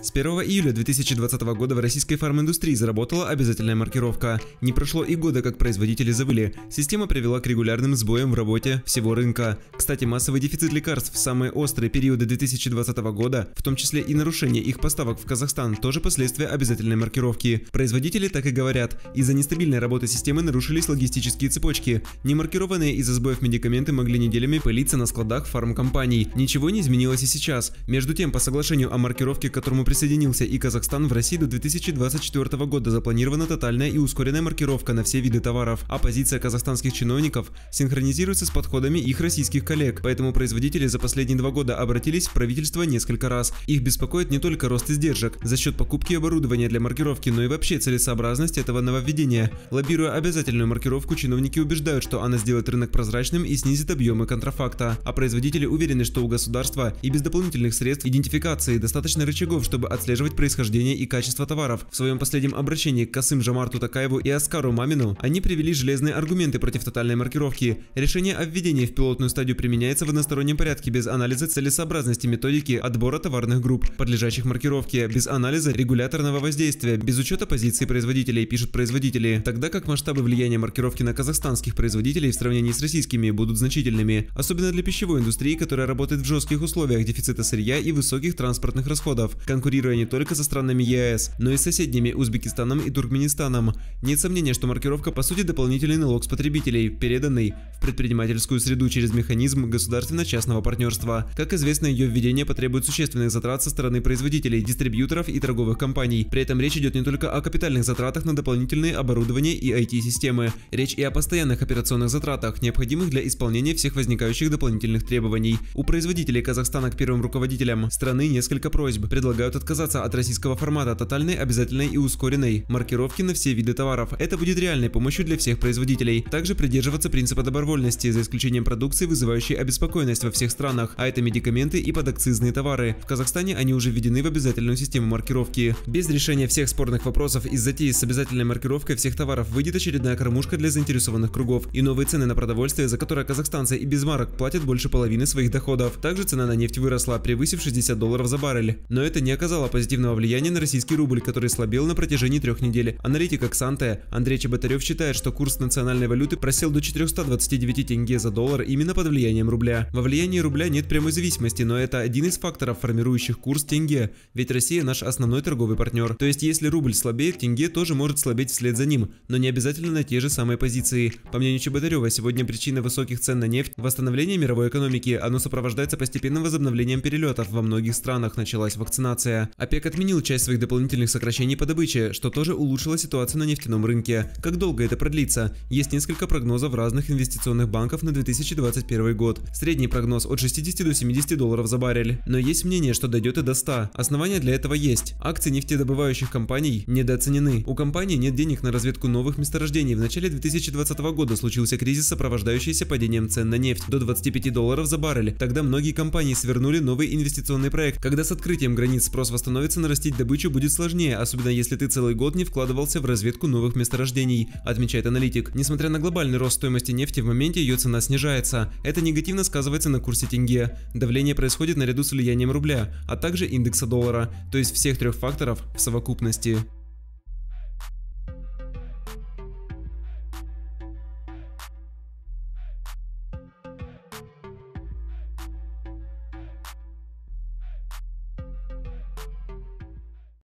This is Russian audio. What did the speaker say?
С 1 июля 2020 года в российской фарминдустрии заработала обязательная маркировка. Не прошло и года, как производители завыли. Система привела к регулярным сбоям в работе всего рынка. Кстати, массовый дефицит лекарств в самые острые периоды 2020 года, в том числе и нарушение их поставок в Казахстан, тоже последствия обязательной маркировки. Производители так и говорят, из-за нестабильной работы системы нарушились логистические цепочки. Немаркированные из-за сбоев медикаменты могли неделями пылиться на складах фармкомпаний. Ничего не изменилось и сейчас. Между тем, по соглашению о маркировке, которому которому присоединился и Казахстан, в России до 2024 года запланирована тотальная и ускоренная маркировка на все виды товаров, а позиция казахстанских чиновников синхронизируется с подходами их российских коллег, поэтому производители за последние два года обратились в правительство несколько раз. Их беспокоит не только рост издержек за счет покупки оборудования для маркировки, но и вообще целесообразность этого нововведения. Лоббируя обязательную маркировку, чиновники убеждают, что она сделает рынок прозрачным и снизит объемы контрафакта, а производители уверены, что у государства и без дополнительных средств идентификации достаточно рычагов, чтобы отслеживать происхождение и качество товаров. В своем последнем обращении к Касым Жамарту Такаеву и Оскару Мамину они привели железные аргументы против тотальной маркировки. Решение о введении в пилотную стадию применяется в одностороннем порядке без анализа целесообразности методики отбора товарных групп, подлежащих маркировке, без анализа регуляторного воздействия, без учета позиции производителей, пишут производители, тогда как масштабы влияния маркировки на казахстанских производителей в сравнении с российскими будут значительными, особенно для пищевой индустрии, которая работает в жестких условиях дефицита сырья и высоких транспортных расходов конкурируя не только со странами ЕАЭС, но и с соседними Узбекистаном и Туркменистаном. Нет сомнения, что маркировка по сути дополнительный налог с потребителей, переданный в предпринимательскую среду через механизм государственно-частного партнерства. Как известно, ее введение потребует существенных затрат со стороны производителей, дистрибьюторов и торговых компаний. При этом речь идет не только о капитальных затратах на дополнительные оборудование и IT-системы. Речь и о постоянных операционных затратах, необходимых для исполнения всех возникающих дополнительных требований. У производителей Казахстана к первым руководителям страны несколько просьб. Предлагают предлагают отказаться от российского формата тотальной, обязательной и ускоренной маркировки на все виды товаров. Это будет реальной помощью для всех производителей. Также придерживаться принципа добровольности, за исключением продукции, вызывающей обеспокоенность во всех странах, а это медикаменты и подакцизные товары. В Казахстане они уже введены в обязательную систему маркировки. Без решения всех спорных вопросов из затеи с обязательной маркировкой всех товаров выйдет очередная кормушка для заинтересованных кругов и новые цены на продовольствие, за которое казахстанцы и без марок платят больше половины своих доходов. Также цена на нефть выросла, превысив 60 долларов за баррель. Но это не оказала позитивного влияния на российский рубль, который слабел на протяжении трех недель. Аналитик Аксанте Андрей Чеботарев считает, что курс национальной валюты просел до 429 тенге за доллар именно под влиянием рубля. Во влиянии рубля нет прямой зависимости, но это один из факторов, формирующих курс тенге, ведь Россия наш основной торговый партнер. То есть если рубль слабеет, тенге тоже может слабеть вслед за ним, но не обязательно на те же самые позиции. По мнению Чеботарева, сегодня причина высоких цен на нефть – восстановление мировой экономики. Оно сопровождается постепенным возобновлением перелетов. Во многих странах началась вакцинация ситуация. ОПЕК отменил часть своих дополнительных сокращений по добыче, что тоже улучшило ситуацию на нефтяном рынке. Как долго это продлится? Есть несколько прогнозов разных инвестиционных банков на 2021 год. Средний прогноз от 60 до 70 долларов за баррель. Но есть мнение, что дойдет и до 100. Основания для этого есть. Акции нефтедобывающих компаний недооценены. У компании нет денег на разведку новых месторождений. В начале 2020 года случился кризис, сопровождающийся падением цен на нефть до 25 долларов за баррель. Тогда многие компании свернули новый инвестиционный проект, когда с открытием границ спроса спрос восстановится, нарастить добычу будет сложнее, особенно если ты целый год не вкладывался в разведку новых месторождений, отмечает аналитик. Несмотря на глобальный рост стоимости нефти, в моменте ее цена снижается. Это негативно сказывается на курсе тенге. Давление происходит наряду с влиянием рубля, а также индекса доллара, то есть всех трех факторов в совокупности.